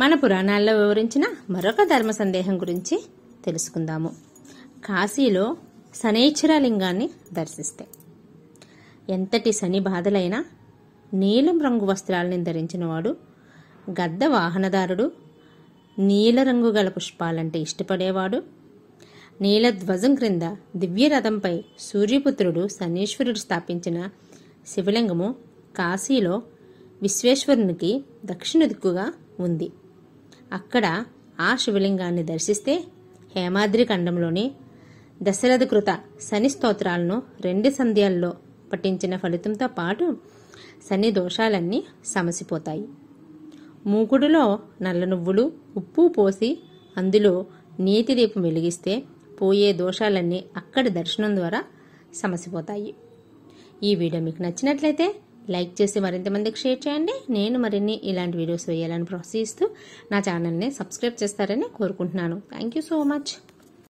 మన పురాణాల్లో వివరించిన మరొక ధర్మ సందేహం గురించి తెలుసుకుందాము కాశీలో శనేశ్వరలింగాన్ని దర్శిస్తే ఎంతటి శని బాధలైనా నీలం రంగు వస్త్రాలని ధరించినవాడు గద్ద వాహనదారుడు నీలరంగు గల పుష్పాలంటే ఇష్టపడేవాడు నీలధ్వజం క్రింద దివ్యరథంపై సూర్యపుత్రుడు శనీశ్వరుడు స్థాపించిన శివలింగము కాశీలో విశ్వేశ్వరునికి దక్షిణ దిక్కుగా ఉంది అక్కడ ఆ శివలింగాన్ని దర్శిస్తే హేమాద్రి ఖండంలోని దశరథ కృత శని స్తోత్రాలను రెండు సంధ్యాల్లో పఠించిన ఫలితంతో పాటు శని దోషాలన్నీ సమసిపోతాయి మూకుడులో నల్ల నువ్వులు ఉప్పు పోసి అందులో నీతి దీపం వెలిగిస్తే పోయే దోషాలన్నీ అక్కడి దర్శనం ద్వారా సమసిపోతాయి ఈ వీడియో మీకు నచ్చినట్లయితే లైక్ చేసి మరింత మందికి షేర్ చేయండి నేను మరిన్ని ఇలాంటి వీడియోస్ వేయాలని ప్రోత్సహిస్తూ నా ఛానల్ని సబ్స్క్రైబ్ చేస్తారని కోరుకుంటున్నాను థ్యాంక్ యూ సో మచ్